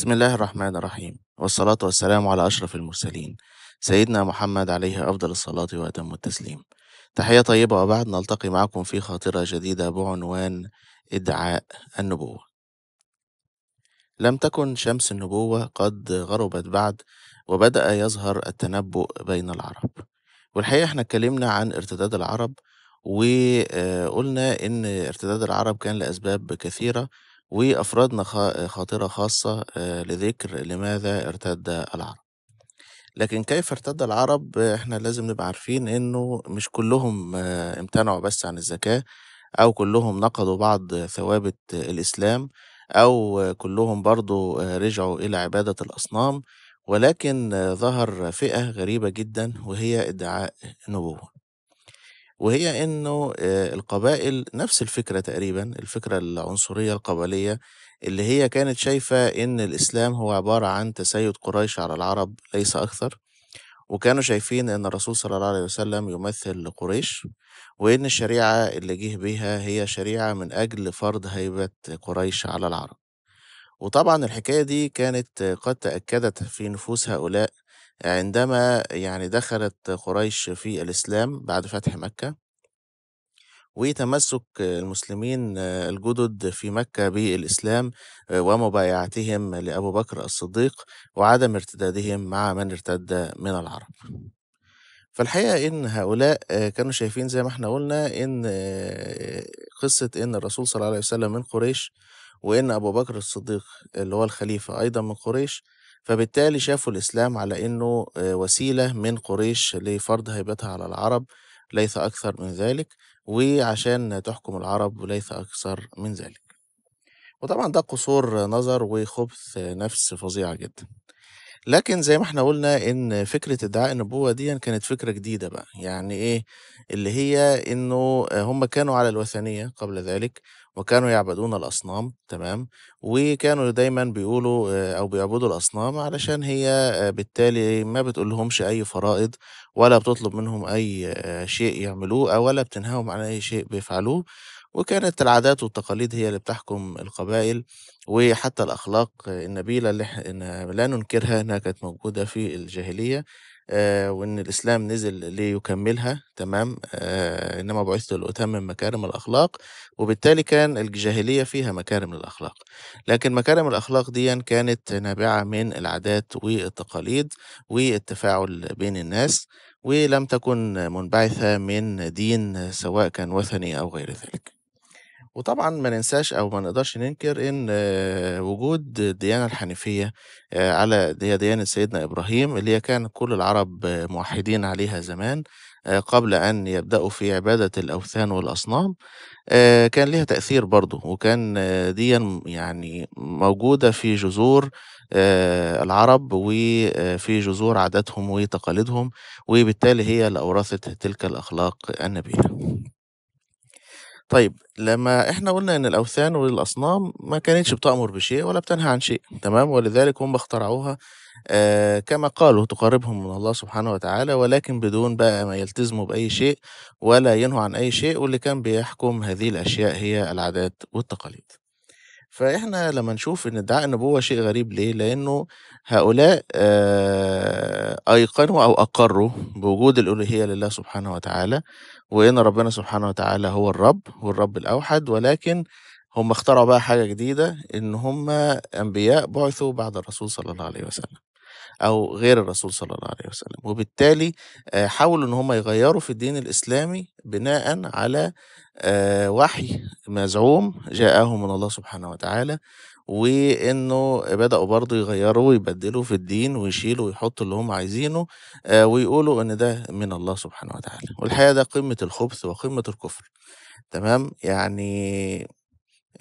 بسم الله الرحمن الرحيم والصلاة والسلام على أشرف المرسلين سيدنا محمد عليه أفضل الصلاة وأتم التسليم تحية طيبة وبعد نلتقي معكم في خاطرة جديدة بعنوان إدعاء النبوة لم تكن شمس النبوة قد غربت بعد وبدأ يظهر التنبؤ بين العرب والحقيقة احنا اتكلمنا عن ارتداد العرب وقلنا ان ارتداد العرب كان لأسباب كثيرة وأفردنا خاطرة خاصة آه، لذكر لماذا ارتد العرب لكن كيف ارتد العرب احنا لازم نبقى عارفين انه مش كلهم آه، امتنعوا بس عن الزكاة او كلهم نقضوا بعض ثوابت الاسلام او كلهم برضو آه، رجعوا الى عبادة الاصنام ولكن ظهر فئة غريبة جدا وهي ادعاء النبوة وهي انه آه، القبائل نفس الفكره تقريبا الفكره العنصريه القبليه اللي هي كانت شايفه ان الاسلام هو عباره عن تسيد قريش على العرب ليس اكثر وكانوا شايفين ان الرسول صلى الله عليه وسلم يمثل قريش وان الشريعه اللي جه بيها هي شريعه من اجل فرض هيبه قريش على العرب وطبعا الحكايه دي كانت قد تاكدت في نفوس هؤلاء عندما يعني دخلت قريش في الإسلام بعد فتح مكة وتمسك المسلمين آه، الجدد في مكة بالإسلام آه، ومبايعتهم لأبو بكر الصديق وعدم ارتدادهم مع من ارتد من العرب فالحقيقة إن هؤلاء آه، كانوا شايفين زي ما احنا قلنا إن قصة إن الرسول صلى الله عليه وسلم من قريش وإن أبو بكر الصديق اللي هو الخليفة أيضا من قريش فبالتالي شافوا الإسلام على إنه آه، وسيلة من قريش لفرض هيبتها على العرب ليس أكثر من ذلك وعشان تحكم العرب وليس أكثر من ذلك وطبعا ده قصور نظر وخبث نفس فظيعة جدا لكن زي ما إحنا قُلنا إن فكرة ادعاء النبوة دي كانت فكرة جديدة بقى، يعني إيه، اللي هي إنه هم كانوا على الوثنية قبل ذلك، وكانوا يعبدون الأصنام تمام، وكانوا دايمًا بيقولوا آه، أو بيعبدوا الأصنام علشان هي آه، بالتالي ما بتقولهمش أي فرائض، ولا بتطلب منهم أي آه، شيء يعملوه أو ولا بتنهاهم عن أي شيء بيفعلوه. وكانت العادات والتقاليد هي اللي بتحكم القبائل وحتى الأخلاق النبيلة اللي إحنا لا ننكرها إنها كانت موجودة في الجاهلية آه، وإن الإسلام نزل ليكملها تمام آه، إنما بعثت لأتمم مكارم الأخلاق وبالتالي كان الجاهلية فيها مكارم الأخلاق لكن مكارم الأخلاق دي كانت نابعة من العادات والتقاليد والتفاعل بين الناس ولم تكن منبعثة من دين سواء كان وثني أو غير ذلك وطبعًا ما ننساش أو ما نقدرش ننكر إن آه، وجود الديانة الحنيفية آه، على هي ديانة سيدنا إبراهيم، اللي هي كان كل العرب موحدين عليها زمان آه، قبل أن يبدأوا في عبادة الأوثان والأصنام، كان ليها تأثير برضه، وكان ديًا يعني موجودة في جذور العرب وفي جذور عاداتهم وتقاليدهم، وبالتالي هي اللي أورثت تلك الأخلاق النبيلة. طيب لما احنا قلنا ان الاوثان والاصنام ما كانتش بتأمر بشيء ولا بتنهى عن شيء تمام ولذلك هم اخترعوها آه كما قالوا تقربهم من الله سبحانه وتعالى ولكن بدون بقى ما يلتزموا بأي شيء ولا ينهوا عن أي شيء واللي كان بيحكم هذه الأشياء هي العادات والتقاليد فإحنا لما نشوف إن ادعاء النبوة شيء غريب ليه؟ لأنه هؤلاء آه أيقنوا أو أقروا بوجود الألوهية لله سبحانه وتعالى وإن ربنا سبحانه وتعالى هو الرب هو الرب الأوحد ولكن هم اخترعوا بقى حاجة جديدة إن هم أنبياء بعثوا بعد الرسول صلى الله عليه وسلم أو غير الرسول صلى الله عليه وسلم وبالتالي آه، حاولوا إن هم يغيروا في الدين الإسلامي بناء على آه، وحي مزعوم جاءه من الله سبحانه وتعالى وانه بداوا برضه يغيروا ويبدلوا في الدين ويشيلوا ويحطوا اللي هم عايزينه آه، ويقولوا ان ده من الله سبحانه وتعالى والحقيقه ده قمه الخبث وقمه الكفر تمام يعني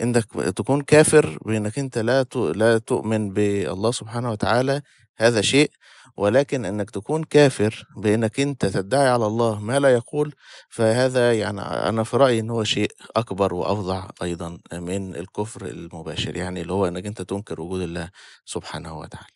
انك تكون كافر بانك انت لا لا تؤمن بالله سبحانه وتعالى هذا شيء ولكن انك تكون كافر بانك انت تدعي على الله ما لا يقول فهذا يعني انا في رايي ان هو شيء اكبر وافظع ايضا من الكفر المباشر يعني اللي هو انك انت تنكر وجود الله سبحانه وتعالى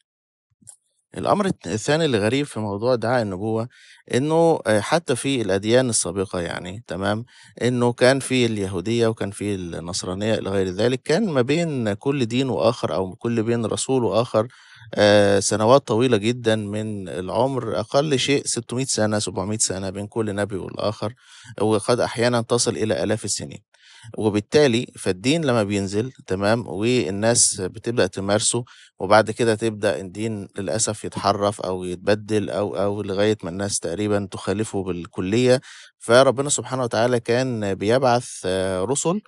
الامر الثاني اللي غريب في موضوع دعاء النبوه انه آه، حتى في الاديان السابقه يعني تمام انه كان في اليهوديه وكان في النصرانيه الى غير ذلك كان ما بين كل دين واخر او كل بين رسول واخر آه، سنوات طويلة جدا من العمر أقل شيء 600 سنة 700 سنة بين كل نبي والآخر وقد أحيانا تصل إلى آلاف السنين وبالتالي فالدين لما بينزل تمام والناس بتبدأ تمارسه وبعد كده تبدأ الدين للأسف يتحرف أو يتبدل أو أو لغاية ما الناس تقريبا تخالفه بالكلية فربنا سبحانه وتعالى كان بيبعث آه، رسل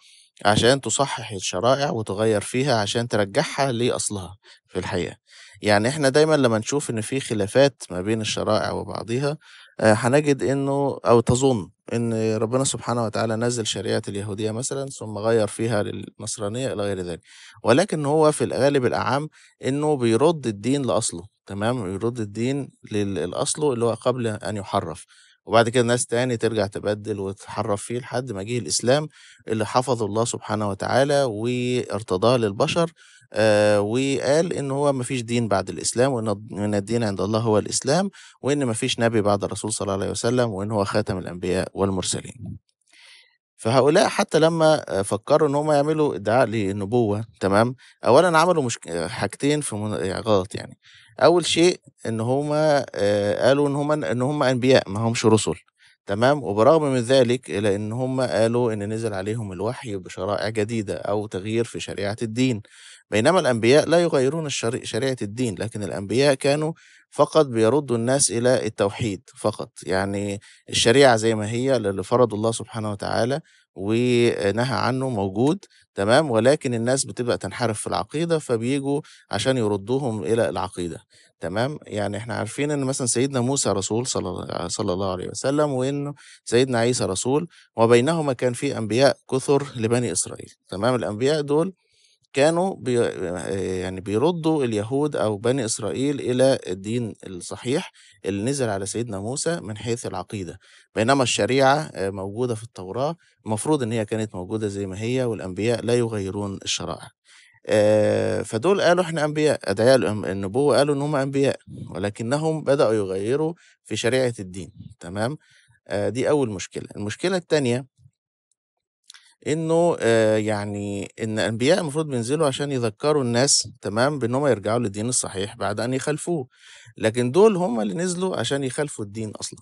عشان تصحّح الشرائع وتغيّر فيها عشان ترجّعها لأصلها في الحقيقة. يعني إحنا دايمًا لمّا نشوف إن في خلافات ما بين الشرائع وبعضيها، آه، هنجد إنه أو تظُن إن ربنا سبحانه وتعالى نزّل شريعة اليهودية مثلًا ثم غيّر فيها للنصرانية إلى غير ذلك. ولكن هو في الغالب الأعَم إنه بيرُد الدين لأصله، تمام؟ بيرُد الدين للاصله لأصله اللي هو قبل أن يُحرّف. وبعد كده ناس تاني ترجع تبدل وتحرف فيه لحد ما جه الإسلام اللي حفظه الله سبحانه وتعالى وارتضاه للبشر آه، وقال إن هو مفيش دين بعد الإسلام وإن الدين عند الله هو الإسلام وإن مفيش نبي بعد الرسول صلى الله عليه وسلم وإن هو خاتم الأنبياء والمرسلين فهؤلاء حتى لما فكروا ان هم يعملوا ادعاء للنبوه تمام اولا عملوا مش... حاجتين في من... غلط يعني اول شيء ان هما آه، قالوا ان هما ان هما انبياء ما همش رسل تمام وبرغم من ذلك إلى إن هما قالوا إن نزل عليهم الوحي بشرائع جديدة أو تغيير في شريعة الدين بينما الأنبياء لا يغيرون شريعة الدين لكن الأنبياء كانوا فقط بيردوا الناس إلى التوحيد فقط يعني الشريعة زي ما هي اللي فرض الله سبحانه وتعالى ونهى عنه موجود تمام ولكن الناس بتبقى تنحرف في العقيده فبيجوا عشان يردوهم الى العقيده تمام يعني احنا عارفين ان مثلا سيدنا موسى رسول صلى, صلى الله عليه وسلم وان سيدنا عيسى رسول وبينهما كان في انبياء كثر لبني اسرائيل تمام الانبياء دول كانوا بي آه، يعني بيردوا اليهود أو بني إسرائيل إلى الدين الصحيح اللي نزل على سيدنا موسى من حيث العقيدة بينما الشريعة آه، موجودة في التوراة المفروض إن هي كانت موجودة زي ما هي والأنبياء لا يغيرون الشرائع آه، فدول قالوا احنا انبياء ادعياء النبوه قالوا ان هم انبياء ولكنهم بداوا يغيروا في شريعه الدين تمام دي اول مشكله المشكله الثانيه إنه آه، يعني إن أنبياء المفروض بينزلوا عشان يذكّروا الناس تمام، بإن هُم يرجعوا للدين الصحيح بعد أن يخالفوه، لكن دول هُم اللي نزلوا عشان يخالفوا الدين أصلًا،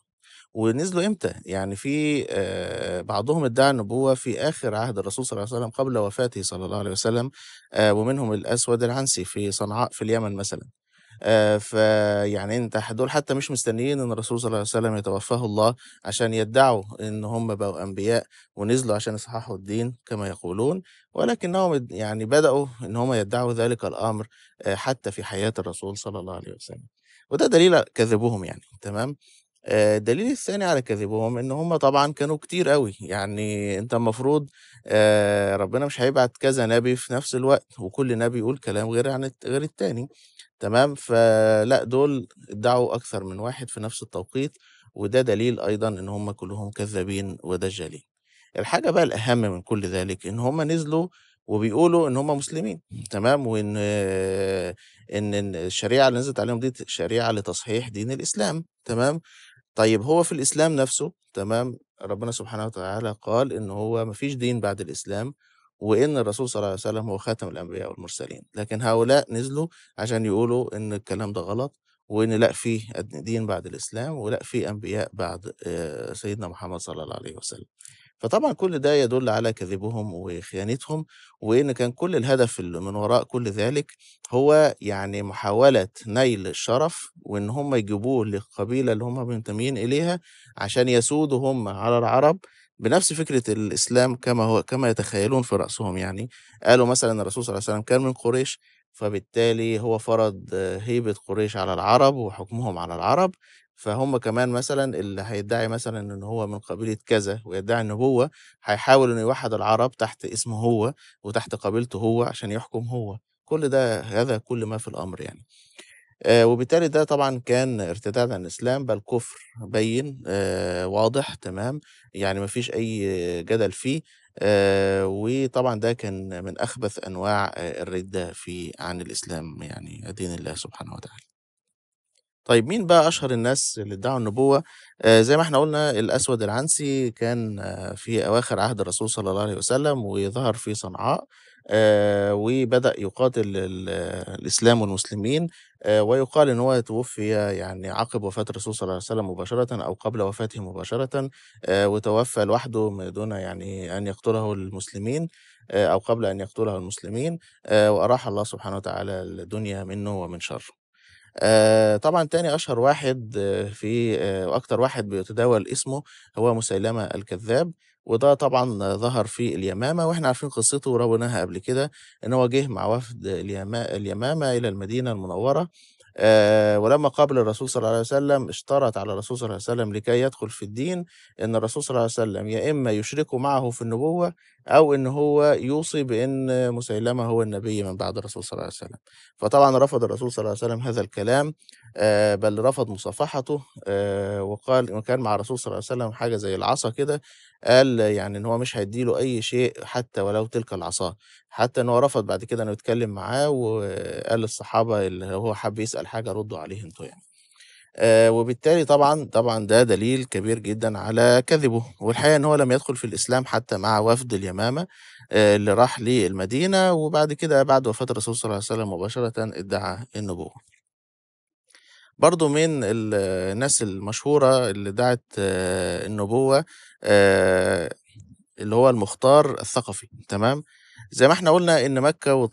ونزلوا إمتى؟ يعني في آه، بعضهم ادّعى النبوة في آخر عهد الرسول صلى الله عليه وسلم قبل وفاته صلى الله عليه وسلم، آه، ومنهم الأسود العنسي في صنعاء في اليمن مثلًا. آه، فيعني انت دول حتى مش مستنيين ان الرسول صلى الله عليه وسلم يتوفاه الله عشان يدعوا ان هم بقوا انبياء ونزلوا عشان يصححوا الدين كما يقولون ولكنهم يعني بداوا ان هم يدعوا ذلك الامر آه، حتى في حياه الرسول صلى الله عليه وسلم وده دليل كذبهم يعني تمام آه، الدليل الثاني على كذبهم ان هم طبعا كانوا كتير قوي يعني انت المفروض ربنا مش هيبعت كذا نبي في نفس الوقت وكل نبي يقول كلام غير عن غير التاني تمام؟ فلأ دول ادّعوا أكثر من واحد في نفس التوقيت، وده دليل أيضًا إن هم كلّهم كذّابين ودجّالين. الحاجة بقى الأهم من كل ذلك، إن هم نزلوا وبيقولوا إن هم مسلمين تمام، وإن إن الشريعة اللي نزلت عليهم دي شريعة لتصحيح دين الإسلام تمام، طيب هو في الإسلام نفسه تمام، ربنا سبحانه وتعالى قال إن هو ما فيش دين بعد الإسلام وان الرسول صلى الله عليه وسلم هو خاتم الانبياء والمرسلين لكن هؤلاء نزلوا عشان يقولوا ان الكلام ده غلط وان لا في دين بعد الاسلام ولا في انبياء بعد آه، سيدنا محمد صلى الله عليه وسلم فطبعا كل ده يدل على كذبهم وخيانتهم وان كان كل الهدف اللي من وراء كل ذلك هو يعني محاوله نيل الشرف وان هم يجيبوه للقبيله اللي هم منتمين اليها عشان يسودوا هم على العرب بنفس فكرة الإسلام كما هو كما يتخيلون في رأسهم يعني قالوا مثلا الرسول صلى الله عليه وسلم كان من قريش فبالتالي هو فرض هيبة قريش على العرب وحكمهم على العرب فهم كمان مثلا اللي هيدعي مثلا ان هو من قبيله كذا ويدعي النبوه هيحاول انه يوحد العرب تحت اسمه هو وتحت قبيلته هو عشان يحكم هو كل ده هذا كل ما في الامر يعني آه، وبالتالي ده طبعا كان ارتداد عن الاسلام بل كفر بين آه، واضح تمام يعني ما فيش اي جدل فيه آه، وطبعا ده كان من اخبث انواع الرده في عن الاسلام يعني دين الله سبحانه وتعالى طيب مين بقى اشهر الناس اللي ادعوا النبوه زي ما احنا قلنا الاسود العنسي كان في اواخر عهد الرسول صلى الله عليه وسلم وظهر في صنعاء آه، وبدأ يقاتل الإسلام والمسلمين آه، ويقال إن هو توفي يعني عقب وفاة الرسول صلى الله عليه وسلم مباشرة أو قبل وفاته مباشرة آه، وتوفى لوحده دون يعني أن يقتله المسلمين أو قبل أن يقتله المسلمين وأراح الله سبحانه وتعالى الدنيا منه ومن شره. آه، طبعا تاني اشهر واحد آه، في آه، واكتر واحد بيتداول اسمه هو مسيلمة الكذاب وده طبعًا ظهر في اليمامة، وإحنا عارفين قصته ورويناها قبل كده، إن هو جِه مع وفد اليمامة إلى المدينة المنوّرة، آه ولمّا قابل الرسول صلى الله عليه وسلم، اشترط على الرسول صلى الله عليه وسلم لكي يدخل في الدين، إن الرسول صلى الله عليه وسلم يا إما يشركه معه في النبوة او ان هو يوصي بان مسيلمه هو النبي من بعد الرسول صلى الله عليه وسلم فطبعا رفض الرسول صلى الله عليه وسلم هذا الكلام آه، بل رفض مصافحته آه، وقال وكان مع الرسول صلى الله عليه وسلم حاجه زي العصا كده قال يعني ان هو مش هيديله اي شيء حتى ولو تلك العصا حتى ان هو رفض بعد كده انه يتكلم معاه وقال للصحابه اللي هو حب يسال حاجه ردوا عليه انتوا يعني آه، وبالتالي طبعًا، طبعًا ده دليل كبير جدًا على كذبه، والحقيقة إن هو لم يدخل في الإسلام حتى مع وفد اليمامة آه، اللي راح للمدينة، وبعد كده بعد وفاة الرسول صلى الله عليه وسلم مباشرةً ادعى النبوة. برضه من الناس المشهورة اللي ادعت آه، النبوة اللي هو المختار الثقفي، تمام؟ زي ما إحنا قلنا إن مكة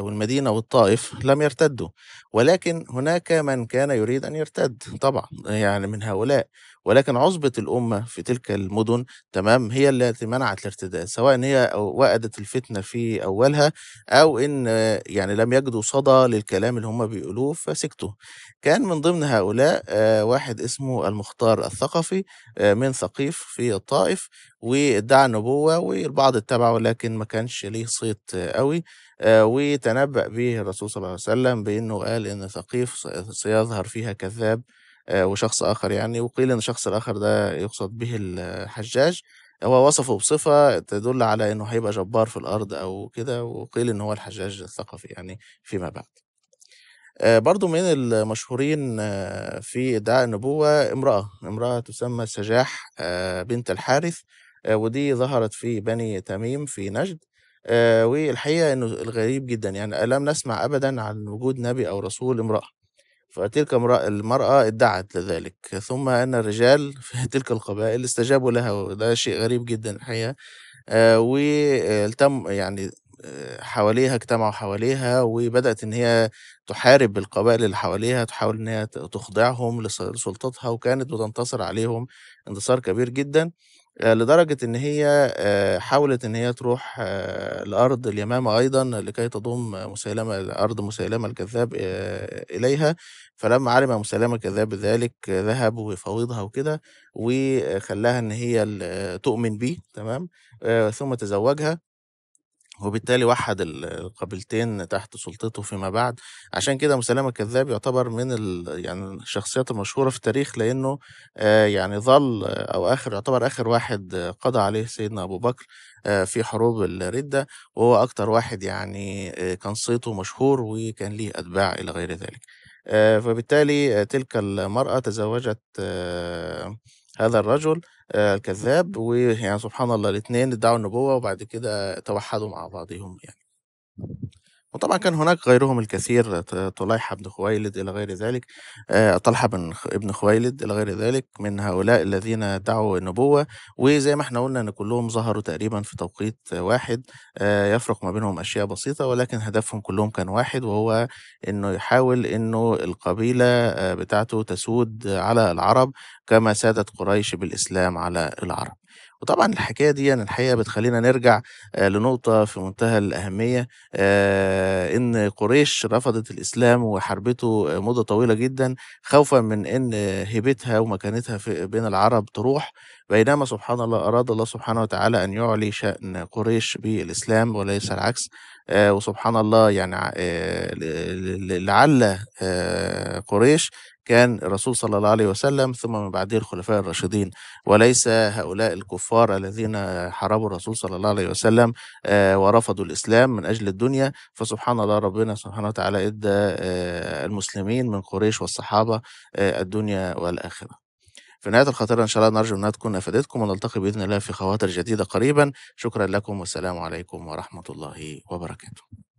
والمدينة والطائف لم يرتدوا. ولكن هناك من كان يريد أن يرتد طبعا يعني من هؤلاء ولكن عصبة الأمة في تلك المدن تمام هي التي منعت الارتداد سواء هي وقدت الفتنة في أولها أو إن يعني لم يجدوا صدى للكلام اللي هم بيقولوه فسكتوا كان من ضمن هؤلاء آه، واحد اسمه المختار الثقفي آه، من ثقيف في الطائف وادعى النبوة والبعض اتبعه لكن ما كانش ليه صيت قوي آه، وتنبأ به الرسول صلى الله عليه وسلم بأنه قال إن ثقيف سيظهر فيها كذاب آه، وشخص آخر يعني وقيل إن الشخص الآخر ده يقصد به الحجاج هو وصفه بصفة تدل على إنه هيبقى جبار في الأرض أو كده وقيل إن هو الحجاج الثقفي يعني فيما بعد آه، برضو من المشهورين آه، في ادعاء النبوة امرأة امرأة تسمى سجاح بنت الحارث ودي ظهرت في بني تميم في نجد والحقيقة إنه الغريب جدا يعني لم نسمع أبدا عن وجود نبي أو رسول امرأة فتلك المرأة ادعت لذلك ثم أن الرجال في تلك القبائل استجابوا لها وده شيء غريب جدا الحقيقة آه، والتم يعني آه، حواليها اجتمعوا حواليها وبدأت إن هي تحارب القبائل اللي حواليها تحاول إن هي تخضعهم لسلطتها وكانت بتنتصر عليهم انتصار كبير جدا آه، لدرجة إن هي آه، حاولت إن هي تروح آه، لأرض اليمامة أيضا لكي تضم مسيلمة أرض مسيلمة الكذاب إليها فلما علم مسيلمة الكذاب ذلك ذهب ويفاوضها وكده وخلاها إن هي تؤمن بيه تمام ثم تزوجها وبالتالي وحد القبيلتين تحت سلطته فيما بعد عشان كده مسلمة الكذاب يعتبر من ال... يعني الشخصيات المشهورة في التاريخ لأنه آه يعني ظل أو آخر يعتبر آخر واحد آه، قضى عليه سيدنا أبو بكر آه في حروب الردة وهو أكتر واحد يعني آه كان صيته مشهور وكان ليه أتباع إلى غير ذلك آه، فبالتالي آه، تلك المرأة تزوجت آه، هذا الرجل الكذاب ويعني سبحان الله الاثنين ادعوا النبوة وبعد كده توحدوا مع بعضهم يعني وطبعًا كان هناك غيرهم الكثير ط طليحة بن خويلد إلى غير ذلك، آه، طلحة بن ابن خويلد إلى غير ذلك، من هؤلاء الذين دعوا النبوة، وزي ما إحنا قُلنا إن كلّهم ظهروا تقريبًا في توقيت واحد، آه، يفرق ما بينهم أشياء بسيطة، ولكن هدفهم كلّهم كان واحد، وهو إنه يحاول إنه القبيلة آه، بتاعته تسود على العرب، كما سادت قريش بالإسلام على العرب. وطبعًا الحكاية دي يعني الحقيقة بتخلّينا نرجع آه، لنقطة في منتهى الأهمية، آه، إن قريش رفضت الإسلام وحاربته آه، مدة طويلة جدًا خوفًا من إن هيبتها ومكانتها في بين العرب تروح، بينما سبحان الله أراد الله سبحانه وتعالى أن يُعلي شأن قريش بالإسلام وليس العكس، وسبحان الله يعني لعَلّ قريش كان الرسول صلى الله عليه وسلم ثم من بعده الخلفاء الراشدين وليس هؤلاء الكفار الذين حاربوا الرسول صلى الله عليه وسلم آه، ورفضوا الإسلام من أجل الدنيا فسبحان الله ربنا سبحانه وتعالى إدى آه، المسلمين من قريش والصحابة آه، الدنيا والآخرة في نهاية الخطيرة إن شاء الله نرجو أنها تكون أفادتكم ونلتقي بإذن الله في خواطر جديدة قريبا شكرا لكم والسلام عليكم ورحمة الله وبركاته